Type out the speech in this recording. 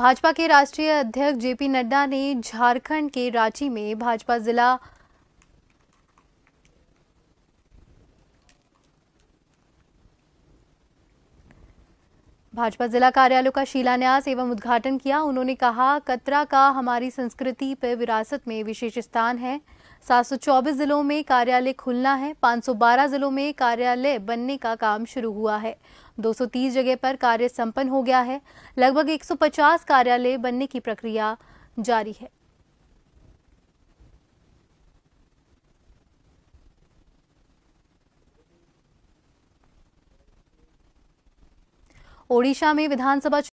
भाजपा के राष्ट्रीय अध्यक्ष जेपी नड्डा ने झारखंड के रांची में भाजपा जिला भाजपा जिला कार्यालयों का शिलान्यास एवं उद्घाटन किया उन्होंने कहा कतरा का हमारी संस्कृति पर विरासत में विशेष स्थान है 724 जिलों में कार्यालय खुलना है 512 जिलों में कार्यालय बनने का काम शुरू हुआ है 230 जगह पर कार्य संपन्न हो गया है लगभग 150 कार्यालय बनने की प्रक्रिया जारी है ओडिशा में विधानसभा